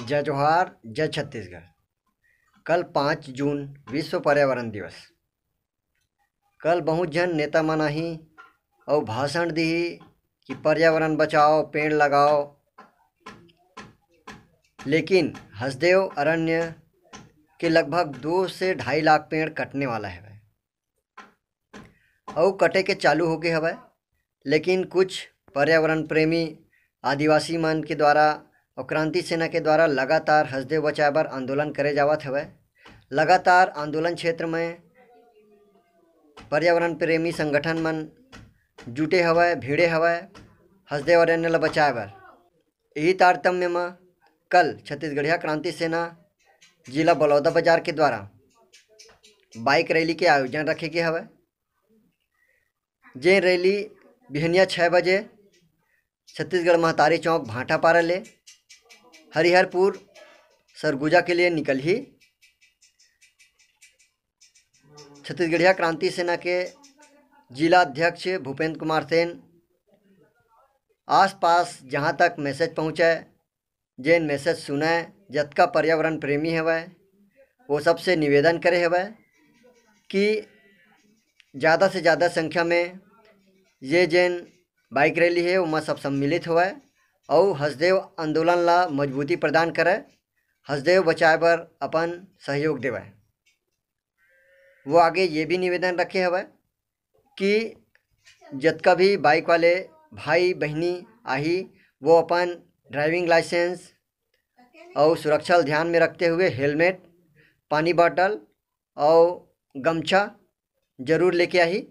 जय जोहार जय छत्तीसगढ़ कल पाँच जून विश्व पर्यावरण दिवस कल बहुत जन नेता मन आही और भाषण दी कि पर्यावरण बचाओ पेड़ लगाओ लेकिन हसदेव अरण्य के लगभग दो से ढाई लाख पेड़ कटने वाला है और कटे के चालू हो गए हवै लेकिन कुछ पर्यावरण प्रेमी आदिवासी मन के द्वारा और क्रांति सेना के द्वारा लगातार हसदे बचाए बर आंदोलन करे जावत हवे लगातार आंदोलन क्षेत्र में पर्यावरण प्रेमी संगठन मन जुटे हवे भीड़े हवे हसदे अरण्य ल बचाए बर यही तारतम्य में कल छत्तीसगढ़िया क्रांति सेना जिला बलौदा बाजार के द्वारा बाइक रैली के आयोजन रखे के हवे जे रैली बिहनिया छः बजे छत्तीसगढ़ महतारी चौक भाटा पारा ले हरिहरपुर सरगुजा के लिए निकल ही छत्तीसगढ़िया क्रांति सेना के जिला अध्यक्ष भूपेंद्र कुमार सेन आसपास जहाँ तक मैसेज पहुँचे जिन मैसेज सुने जत का पर्यावरण प्रेमी है वह वो सबसे निवेदन करे है वह कि ज़्यादा से ज़्यादा संख्या में ये जैन बाइक रैली है उमा सब सम्मिलित हुआ है और हसदेव आंदोलन ला मजबूती प्रदान करे हसदेव बचाए पर अपन सहयोग देवे वो आगे ये भी निवेदन रखे हवे कि जतका भी बाइक वाले भाई बहनी आही वो अपन ड्राइविंग लाइसेंस और सुरक्षा ध्यान में रखते हुए हेलमेट पानी बॉटल और गमछा ज़रूर लेके आही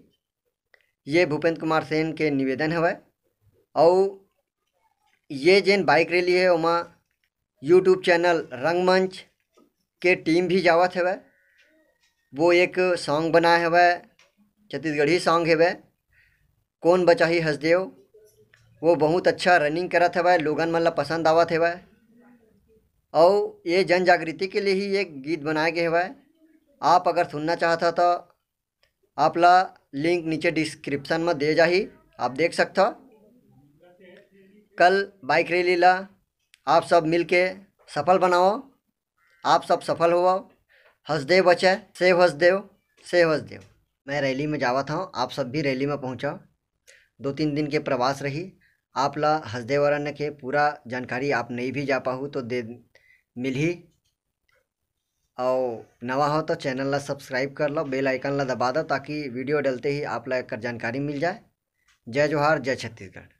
ये भूपेंद्र कुमार सेन के निवेदन हवे और ये जेन बाइक रैली है वहाँ यूट्यूब चैनल रंगमंच के टीम भी जावत है वो एक सॉन्ग बनाए है छत्तीसगढ़ी सॉन्ग है वह कौन बचाही हसदेव वो बहुत अच्छा रनिंग करत है लोगन मन ला पसंद आवत है और ये जन जागृति के लिए ही एक गीत बनाया गया है आप अगर सुनना चाहता तो आप ला लिंक नीचे डिस्क्रिप्शन में दे जाही आप देख सकते हो कल बाइक रैली ला आप सब मिल के सफल बनाओ आप सब सफल हुआ हसदेव बचे सेव हसदेव सेव हसदेव मैं रैली में जावा था आप सब भी रैली में पहुंचा दो तीन दिन के प्रवास रही आप ला हसदेव अरण्य के पूरा जानकारी आप नहीं भी जा पाऊँ तो दे मिल ही और नवा हो तो चैनल ला सब्सक्राइब कर लो बेल आइकन ला दबा दो ताकि वीडियो डलते ही आप ला एक जानकारी मिल जाए जय जोहार जय छत्तीसगढ़